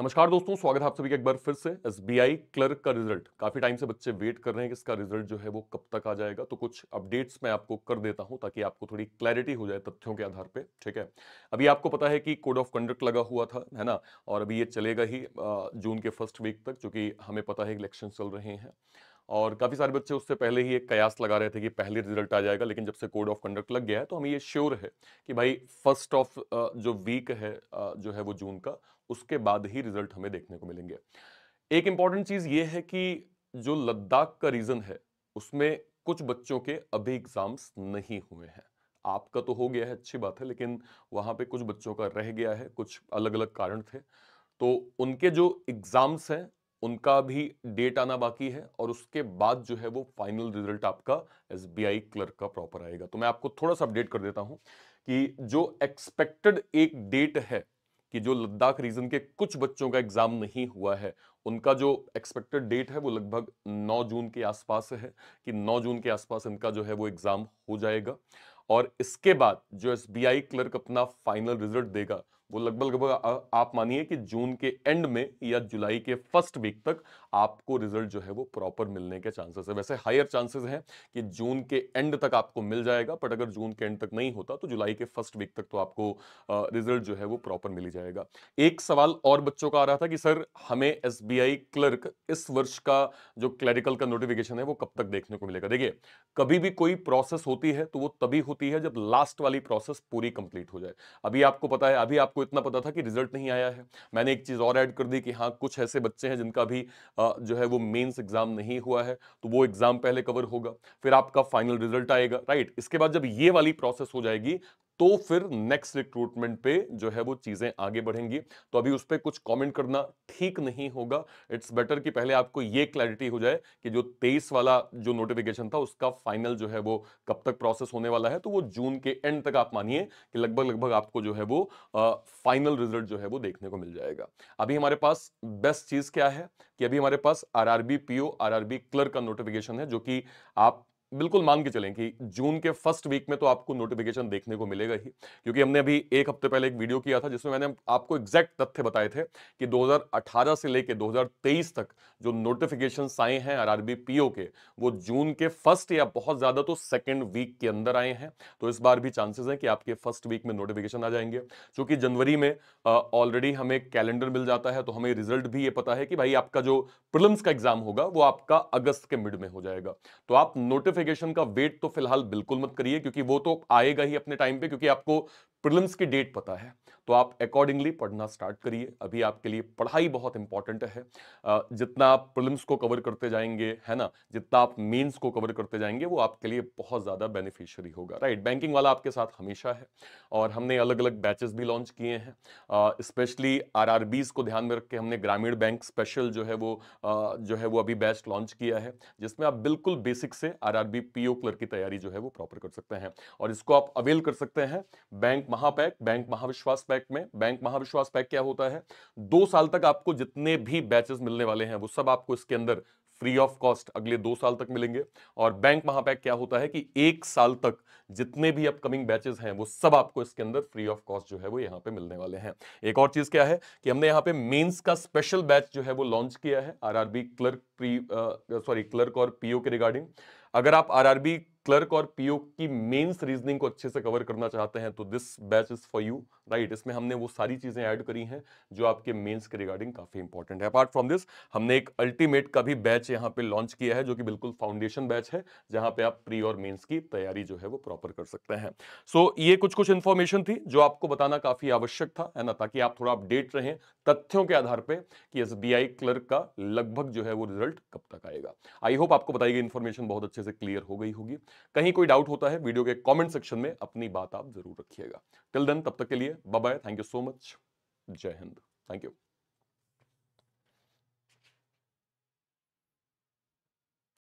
नमस्कार दोस्तों स्वागत है आप सभी का एक बार फिर से एस क्लर्क का रिजल्ट काफी टाइम से बच्चे वेट कर रहे हैं कि इसका रिजल्ट जो है वो कब तक आ जाएगा तो कुछ अपडेट्स मैं आपको कर देता हूं ताकि आपको थोड़ी क्लैरिटी हो जाए तथ्यों के आधार पे ठीक है अभी आपको पता है कि कोड ऑफ कंडक्ट लगा हुआ था है ना और अभी ये चलेगा ही जून के फर्स्ट वीक तक चूंकि हमें पता है इलेक्शन चल रहे हैं और काफ़ी सारे बच्चे उससे पहले ही एक कयास लगा रहे थे कि पहले रिजल्ट आ जाएगा लेकिन जब से कोड ऑफ कंडक्ट लग गया है तो हमें ये श्योर है कि भाई फर्स्ट ऑफ जो वीक है जो है वो जून का उसके बाद ही रिजल्ट हमें देखने को मिलेंगे एक इम्पॉर्टेंट चीज़ ये है कि जो लद्दाख का रीज़न है उसमें कुछ बच्चों के अभी एग्ज़ाम्स नहीं हुए हैं आपका तो हो गया है अच्छी बात है लेकिन वहाँ पर कुछ बच्चों का रह गया है कुछ अलग अलग कारण थे तो उनके जो एग्ज़ाम्स हैं उनका भी डेट आना बाकी है और उसके बाद जो है वो फाइनल रिजल्ट आपका एस क्लर्क का प्रॉपर आएगा तो मैं आपको थोड़ा सा अपडेट कर देता हूं कि जो एक्सपेक्टेड एक डेट है कि जो लद्दाख रीजन के कुछ बच्चों का एग्जाम नहीं हुआ है उनका जो एक्सपेक्टेड डेट है वो लगभग 9 जून के आसपास है कि 9 जून के आसपास इनका जो है वो एग्जाम हो जाएगा और इसके बाद जो एस क्लर्क अपना फाइनल रिजल्ट देगा वो लगभग लगभग आप मानिए कि जून के एंड में या जुलाई के फर्स्ट वीक तक आपको रिजल्ट जो है वो प्रॉपर मिलने के चांसेस है वैसे हायर चांसेस हैं कि जून के एंड तक आपको मिल जाएगा बट अगर जून के एंड तक नहीं होता तो जुलाई के फर्स्ट वीक तक तो आपको रिजल्ट जो है वो प्रॉपर मिल जाएगा एक सवाल और बच्चों का आ रहा था कि सर हमें एस क्लर्क इस वर्ष का जो क्लैरिकल का नोटिफिकेशन है वो कब तक देखने को मिलेगा देखिए कभी भी कोई प्रोसेस होती है तो वो तभी होती है जब लास्ट वाली प्रोसेस पूरी कंप्लीट हो जाए अभी आपको पता है अभी आपको इतना पता था कि रिजल्ट नहीं आया है मैंने एक चीज़ और ऐड कर दी कि हाँ कुछ ऐसे बच्चे हैं जिनका भी जो है वो मेंस एग्जाम नहीं हुआ है तो वो एग्जाम पहले कवर होगा फिर आपका फाइनल रिजल्ट आएगा राइट इसके बाद जब ये वाली प्रोसेस हो जाएगी तो फिर नेक्स्ट रिक्रूटमेंट पे जो है वो चीजें आगे बढ़ेंगी तो अभी उस पर कुछ कमेंट करना ठीक नहीं होगा इट्स बेटर कि पहले आपको ये क्लैरिटी हो जाए कि जो तेईस वाला जो नोटिफिकेशन था उसका फाइनल जो है वो कब तक प्रोसेस होने वाला है तो वो जून के एंड तक आप मानिए कि लगभग लगभग आपको जो है वो फाइनल रिजल्ट जो है वो देखने को मिल जाएगा अभी हमारे पास बेस्ट चीज क्या है कि अभी हमारे पास R R P O R R B clerk का नोटिफिकेशन है जो कि आप बिल्कुल मान के चलें कि जून के फर्स्ट वीक में तो आपको नोटिफिकेशन देखने को मिलेगा ही क्योंकि हमने अभी एक हफ्ते पहले एक वीडियो किया था जिसमें मैंने आपको एग्जैक्ट तथ्य बताए थे कि 2018 से लेकर 2023 तक जो नोटिफिकेशन आए हैं आरआरबी पीओ के वो जून के फर्स्ट या बहुत ज़्यादा तो सेकेंड वीक के अंदर आए हैं तो इस बार भी चांसेस हैं कि आपके फर्स्ट वीक में नोटिफिकेशन आ जाएंगे चूंकि जनवरी में ऑलरेडी हमें कैलेंडर मिल जाता है तो हमें रिजल्ट भी ये पता है कि भाई आपका जो प्रिलम्स का एग्जाम होगा वो आपका अगस्त के मिड में हो जाएगा तो आप नोटिफिक नोटिफिकेशन का वेट तो फिलहाल बिल्कुल मत करिए क्योंकि वो तो आएगा ही अपने टाइम पे क्योंकि आपको प्रिलिम्स की डेट पता है तो आप अकॉर्डिंगली पढ़ना स्टार्ट करिए अभी आपके लिए पढ़ाई बहुत इंपॉर्टेंट है जितना आप प्रिलिम्स को कवर करते जाएंगे है ना जितना आप मेंस को कवर करते जाएंगे वो आपके लिए बहुत ज़्यादा बेनिफिशियरी होगा राइट बैंकिंग वाला आपके साथ हमेशा है और हमने अलग अलग बैचेस भी लॉन्च किए हैं स्पेशली आर को ध्यान में रख के हमने ग्रामीण बैंक स्पेशल जो है वो जो है वो अभी बैच लॉन्च किया है जिसमें आप बिल्कुल बेसिक से आर भी पीओ क्लर्क की तैयारी जो है वो प्रॉपर कर सकते हैं और इसको आप अवेल कर सकते हैं बैंक महापैक बैंक महाविश्वास पैक में बैंक महाविश्वास पैक क्या होता है दो साल तक आपको जितने भी बैचेस मिलने वाले हैं वो सब आपको इसके अंदर फ्री ऑफ कॉस्ट अगले दो साल तक मिलेंगे और बैंक महापैक क्या होता है कि एक साल तक जितने भी अपकमिंग बैचेस हैं वो सब आपको इसके अंदर फ्री ऑफ कॉस्ट जो है वो यहाँ पे मिलने वाले हैं एक और चीज क्या है कि हमने यहाँ पे मेंस का स्पेशल बैच जो है वो लॉन्च किया है R R B clerk pre sorry clerk और पीओ के रिगार्डिंग अगर आप आरआरबी क्लर्क और पीओ की मेंस रीजनिंग को अच्छे से कवर करना चाहते हैं तो this batch is for you right right, इसमें हमने वो सारी चीज़ें ऐड करी हैं जो आपके मेंस के रिगार्डिंग काफ़ी इंपॉर्टेंट है अपार्ट फ्रॉम दिस हमने एक अल्टीमेट का भी बैच यहाँ पे लॉन्च किया है जो कि बिल्कुल फाउंडेशन बैच है जहाँ पे आप प्री और मेंस की तैयारी जो है वो प्रॉपर कर सकते हैं सो so, ये कुछ कुछ इन्फॉर्मेशन थी जो आपको बताना काफ़ी आवश्यक था है ना ताकि आप थोड़ा अपडेट रहें तथ्यों के आधार पर कि एस क्लर्क का लगभग जो है वो रिजल्ट कब तक आएगा आई होप आपको बताई गई इन्फॉर्मेशन बहुत अच्छे से क्लियर हो गई होगी कहीं कोई डाउट होता है वीडियो के कॉमेंट सेक्शन में अपनी बात आप जरूर रखिएगा टिल देन तब तक के लिए bye thank you so much जय हिंद थैंक यू